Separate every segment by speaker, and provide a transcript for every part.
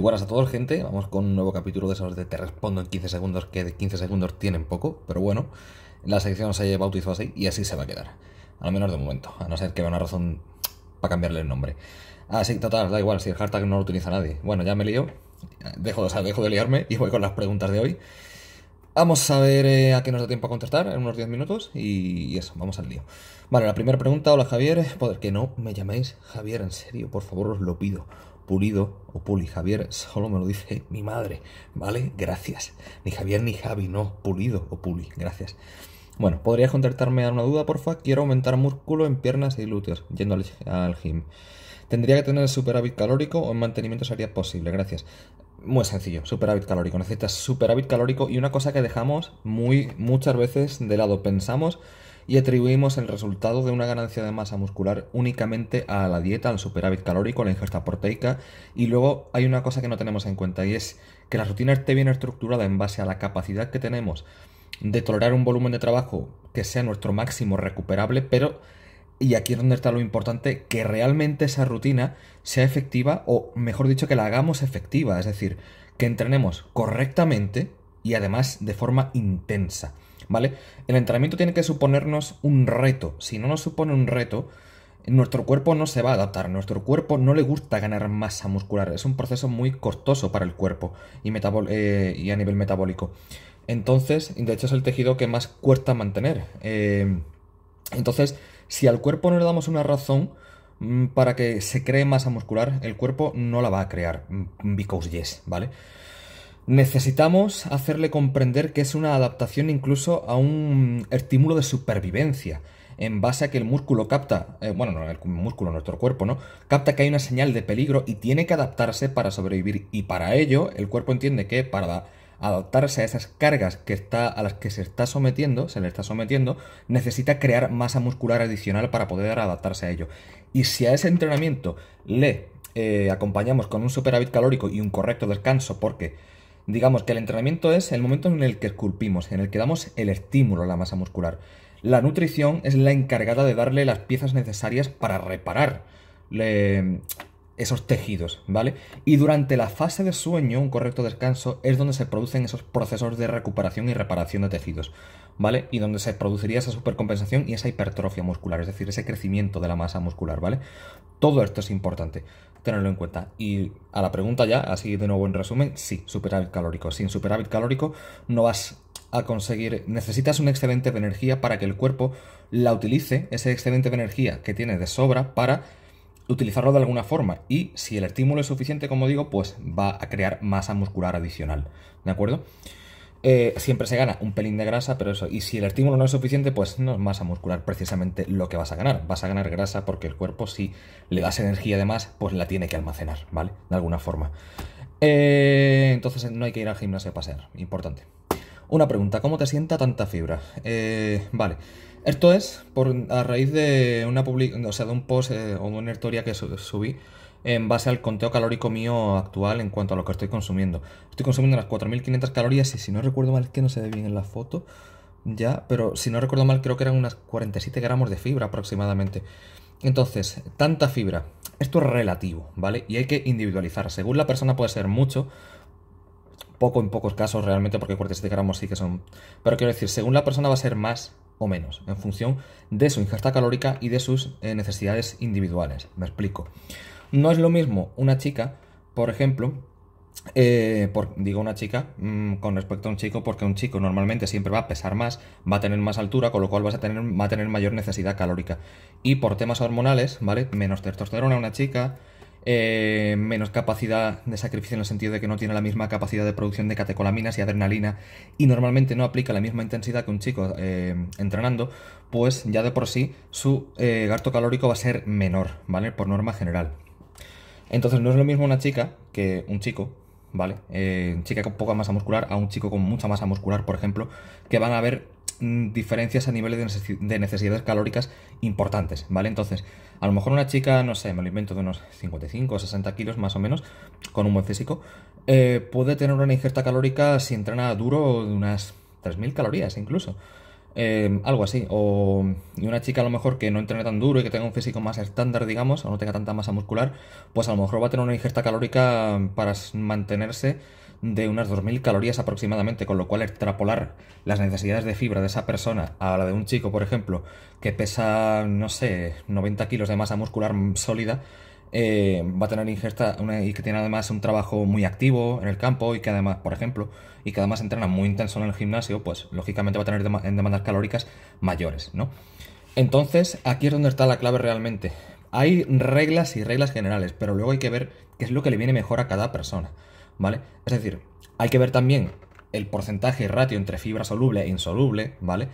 Speaker 1: buenas a todos, gente. Vamos con un nuevo capítulo de esos de Te respondo en 15 segundos, que de 15 segundos tienen poco, pero bueno, la sección se bautizó así y así se va a quedar. Al menos de momento, a no ser que vea una razón para cambiarle el nombre. Ah, sí, total, da igual, si el hashtag no lo utiliza nadie. Bueno, ya me lío, dejo, dejo de liarme y voy con las preguntas de hoy. Vamos a ver eh, a qué nos da tiempo a contestar en unos 10 minutos y, eso, vamos al lío. Vale, la primera pregunta, hola Javier, poder que no me llaméis Javier, en serio, por favor os lo pido. Pulido o Puli Javier solo me lo dice mi madre, ¿vale? Gracias. Ni Javier ni Javi, no, Pulido o Puli, gracias. Bueno, ¿podrías contactarme a una duda, porfa? Quiero aumentar músculo en piernas y glúteos, yendo al, gym. ¿Tendría que tener superávit calórico o en mantenimiento sería posible? Gracias. Muy sencillo, superávit calórico. Necesitas superávit calórico y una cosa que dejamos muy, muchas veces de lado. Pensamos y atribuimos el resultado de una ganancia de masa muscular únicamente a la dieta, al superávit calórico, a la ingesta proteica y luego hay una cosa que no tenemos en cuenta y es que la rutina esté bien estructurada en base a la capacidad que tenemos de tolerar un volumen de trabajo que sea nuestro máximo recuperable, pero y aquí es donde está lo importante, que realmente esa rutina sea efectiva o mejor dicho que la hagamos efectiva, es decir, que entrenemos correctamente y además de forma intensa. ¿vale? El entrenamiento tiene que suponernos un reto. Si no nos supone un reto, nuestro cuerpo no se va a adaptar, nuestro cuerpo no le gusta ganar masa muscular, es un proceso muy costoso para el cuerpo y, eh, a nivel metabólico. Entonces, de hecho es el tejido que más cuesta mantener. Eh, entonces, si al cuerpo no le damos una razón mm, para que se cree masa muscular, el cuerpo no la va a crear, mm, because yes, ¿vale? Necesitamos hacerle comprender que es una adaptación incluso a un estímulo de supervivencia, en base a que el músculo capta, eh, bueno, no, el músculo, nuestro cuerpo, ¿no? Capta que hay una señal de peligro y tiene que adaptarse para sobrevivir. Y para ello, el cuerpo entiende que para adaptarse a esas cargas que está, a las que se está sometiendo, se le está sometiendo, necesita crear masa muscular adicional para poder adaptarse a ello. Y si a ese entrenamiento le eh, acompañamos con un superávit calórico y un correcto descanso, porque Digamos que el entrenamiento es el momento en el que esculpimos, en el que damos el estímulo a la masa muscular. La nutrición es la encargada de darle las piezas necesarias para reparar. Le, esos tejidos, ¿vale? Y durante la fase de sueño, un correcto descanso, es donde se producen esos procesos de recuperación y reparación de tejidos, ¿vale? Y donde se produciría esa supercompensación y esa hipertrofia muscular, es decir, ese crecimiento de la masa muscular, ¿vale? Todo esto es importante tenerlo en cuenta. Y a la pregunta ya, así de nuevo en resumen, sí, superávit calórico. Sin superávit calórico no vas a conseguir, necesitas un excedente de energía para que el cuerpo la utilice, ese excedente de energía que tiene de sobra para utilizarlo de alguna forma y si el estímulo es suficiente, como digo, pues va a crear masa muscular adicional, ¿de acuerdo? Eh, siempre se gana un pelín de grasa, pero eso, y si el estímulo no es suficiente, pues no es masa muscular precisamente lo que vas a ganar. Vas a ganar grasa porque el cuerpo, si le das energía además, pues la tiene que almacenar, ¿vale? De alguna forma. Eh, entonces no hay que ir al gimnasio a pasear, importante. Una pregunta, ¿cómo te sienta tanta fibra? Eh, vale. Esto es por, a raíz de una public o sea, de un post eh, o una historia que subí en base al conteo calórico mío actual en cuanto a lo que estoy consumiendo. Estoy consumiendo unas 4.500 calorías y si no recuerdo mal, es que no se ve bien en la foto ya, pero si no recuerdo mal, creo que eran unas 47 gramos de fibra aproximadamente. Entonces, tanta fibra, esto es relativo, ¿vale? Y hay que individualizar. Según la persona puede ser mucho, poco en pocos casos realmente, porque 47 gramos sí que son... Pero quiero decir, según la persona va a ser más o menos, en función de su ingesta calórica y de sus eh, necesidades individuales. Me explico. No es lo mismo una chica, por ejemplo, eh, digo una chica mm, con respecto a un chico, porque un chico normalmente siempre va a pesar más, va a tener más altura, con lo cual vas a tener, va a tener mayor necesidad calórica. Y por temas hormonales, ¿vale? Menos testosterona una chica, eh, menos capacidad de sacrificio en el sentido de que no tiene la misma capacidad de producción de catecolaminas y adrenalina y normalmente no aplica la misma intensidad que un chico eh, entrenando, pues ya de por sí su eh, gasto calórico va a ser menor, ¿vale? Por norma general. Entonces no es lo mismo una chica que un chico, ¿vale? chica con poca masa muscular a un chico con mucha masa muscular, por ejemplo, que van a ver Mm, diferencias a nivel de necesidades calóricas importantes, ¿vale? Entonces, a lo mejor una chica, no sé, me lo invento de unos 55 o 60 kilos más o menos, con un buen físico, eh, puede tener una ingesta calórica si entrena duro de unas 3.000 calorías incluso. Eh, algo así. O y una chica a lo mejor que no entrene tan duro y que tenga un físico más estándar, digamos, o no tenga tanta masa muscular, pues a lo mejor va a tener una ingesta calórica para mantenerse de unas 2.000 calorías aproximadamente, con lo cual extrapolar las necesidades de fibra de esa persona a la de un chico, por ejemplo, que pesa, no sé, 90 kilos de masa muscular sólida, eh, va a tener ingesta y que tiene además un trabajo muy activo en el campo y que además, por ejemplo, y que además entrena muy intenso en el gimnasio, pues lógicamente va a tener demandas calóricas mayores, ¿no? Entonces, aquí es donde está la clave realmente. Hay reglas y reglas generales, pero luego hay que ver qué es lo que le viene mejor a cada persona. ¿vale? Es decir, hay que ver también el porcentaje y ratio entre fibra soluble e insoluble, ¿vale?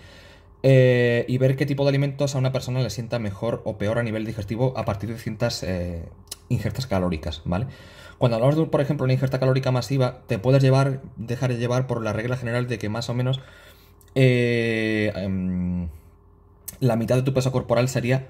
Speaker 1: Eh, y ver qué tipo de alimentos a una persona le sienta mejor o peor a nivel digestivo a partir de ciertas eh, ingestas calóricas, ¿vale? Cuando hablamos de, por ejemplo, una injerta calórica masiva, te puedes llevar, dejar de llevar por la regla general de que más o menos eh, em, la mitad de tu peso corporal sería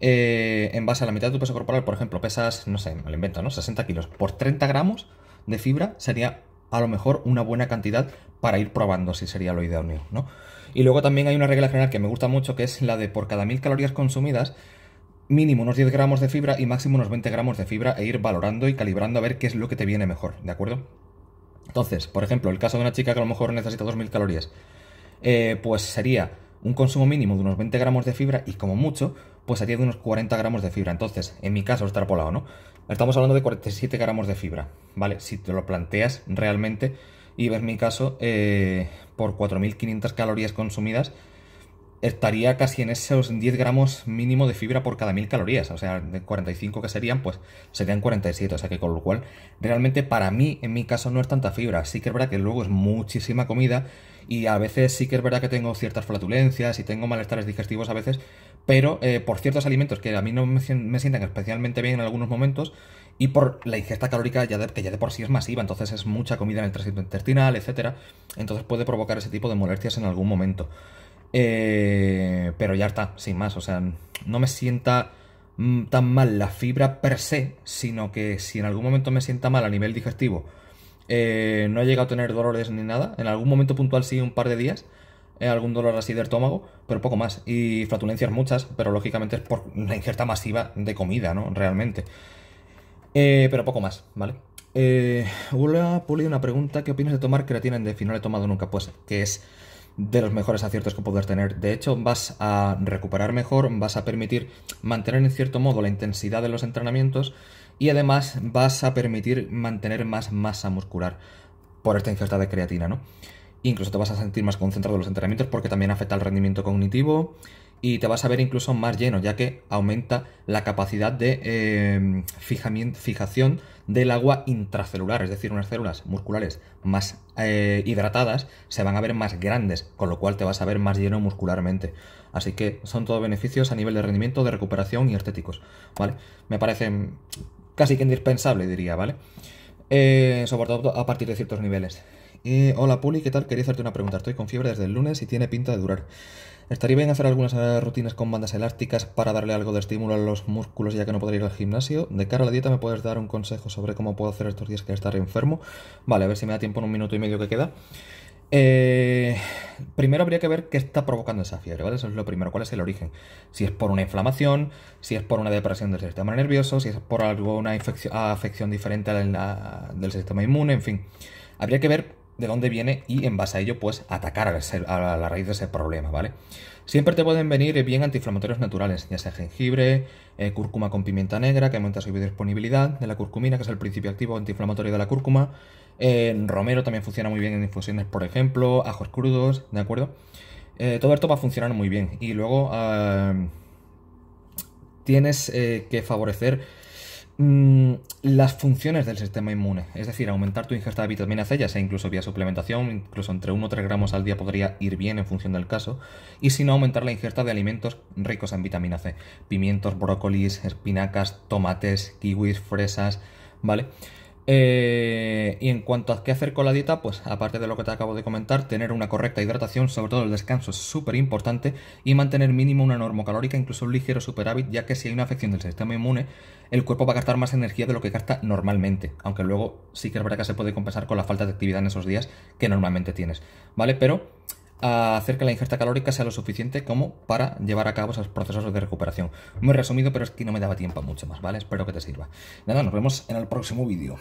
Speaker 1: eh, en base a la mitad de tu peso corporal, por ejemplo, pesas, no sé, me lo invento, ¿no? 60 kilos. Por 30 gramos de fibra sería a lo mejor una buena cantidad para ir probando si sería lo o ¿no? Y luego también hay una regla general que me gusta mucho que es la de por cada mil calorías consumidas mínimo unos 10 gramos de fibra y máximo unos 20 gramos de fibra e ir valorando y calibrando a ver qué es lo que te viene mejor, ¿de acuerdo? Entonces, por ejemplo, el caso de una chica que a lo mejor necesita 2.000 calorías, eh, pues sería un consumo mínimo de unos 20 gramos de fibra y como mucho pues sería de unos 40 gramos de fibra. Entonces, en mi caso, extrapolado, ¿no? Estamos hablando de 47 gramos de fibra, ¿vale? Si te lo planteas realmente y ves mi caso, eh, por 4.500 calorías consumidas, estaría casi en esos 10 gramos mínimo de fibra por cada 1.000 calorías. O sea, de 45 que serían, pues serían 47. O sea que con lo cual, realmente para mí, en mi caso, no es tanta fibra. Sí que es verdad que luego es muchísima comida y a veces sí que es verdad que tengo ciertas flatulencias y tengo malestares digestivos a veces, pero eh, por ciertos alimentos que a mí no me, sientan especialmente bien en algunos momentos y por la ingesta calórica ya que ya de por sí es masiva, entonces es mucha comida en el tránsito intestinal, etcétera, entonces puede provocar ese tipo de molestias en algún momento. Eh, pero ya está, sin más, o sea, no me sienta mm, tan mal la fibra per se, sino que si en algún momento me sienta mal a nivel digestivo, eh, no he llegado a tener dolores ni nada. En algún momento puntual sí, un par de días. Eh, algún dolor así de estómago, pero poco más. Y flatulencias muchas, pero lógicamente es por una ingesta masiva de comida, ¿no? Realmente. Eh, pero poco más, ¿vale? Eh, hola, Puli, una pregunta. ¿Qué opinas de tomar creatina en DeFi? No la he tomado nunca, pues, que es de los mejores aciertos que puedes tener. De hecho, vas a recuperar mejor, vas a permitir mantener en cierto modo la intensidad de los entrenamientos y además vas a permitir mantener más masa muscular por esta ingesta de creatina, ¿no? Incluso te vas a sentir más concentrado en los entrenamientos porque también afecta al rendimiento cognitivo y te vas a ver incluso más lleno, ya que aumenta la capacidad de eh, fijación del agua intracelular, es decir, unas células musculares más eh, hidratadas se van a ver más grandes, con lo cual te vas a ver más lleno muscularmente. Así que son todos beneficios a nivel de rendimiento, de recuperación y estéticos. ¿Vale? Me parecen casi que indispensable, diría, ¿vale? Eh, sobre todo a partir de ciertos niveles. Eh, hola Puli, ¿qué tal? Quería hacerte una pregunta. Estoy con fiebre desde el lunes y tiene pinta de durar. Estaría bien hacer algunas eh, rutinas con bandas elásticas para darle algo de estímulo a los músculos ya que no podré ir al gimnasio. De cara a la dieta, ¿me puedes dar un consejo sobre cómo puedo hacer estos días que estar enfermo? Vale, a ver si me da tiempo en un minuto y medio que queda. Eh, primero habría que ver qué está provocando esa fiebre, ¿vale? Eso es lo primero, cuál es el origen. Si es por una inflamación, si es por una depresión del sistema nervioso, si es por alguna afección diferente del sistema inmune, en fin. Habría que ver de dónde viene y en base a ello pues atacar a la, raíz de ese problema, ¿vale? Siempre te pueden venir bien antiinflamatorios naturales, ya sea jengibre, eh, cúrcuma con pimienta negra, que aumenta su biodisponibilidad, de la curcumina, que es el principio activo antiinflamatorio de la cúrcuma, romero también funciona muy bien en infusiones, por ejemplo, ajos crudos, ¿de acuerdo? Eh, todo esto va a funcionar muy bien y luego ah, tienes eh, que favorecer Mm, las funciones del sistema inmune, es decir, aumentar tu ingesta de vitamina C, ya sea incluso vía suplementación, incluso entre 1 o 3 gramos al día podría ir bien en función del caso, y si no, aumentar la ingesta de alimentos ricos en vitamina C, pimientos, brócolis, espinacas, tomates, kiwis, fresas, ¿vale? Eh, y en cuanto a qué hacer con la dieta, pues aparte de lo que te acabo de comentar, tener una correcta hidratación, sobre todo el descanso es súper importante y mantener mínimo una normocalórica, incluso un ligero superávit, ya que si hay una afección del sistema inmune, el cuerpo va a gastar más energía de lo que gasta normalmente, aunque luego sí que es verdad que se puede compensar con la falta de actividad en esos días que normalmente tienes, ¿vale? Pero a hacer que la ingesta calórica sea lo suficiente como para llevar a cabo esos procesos de recuperación. Muy resumido, pero es que no me daba tiempo mucho más, ¿vale? Espero que te sirva. Nada, nos vemos en el próximo vídeo.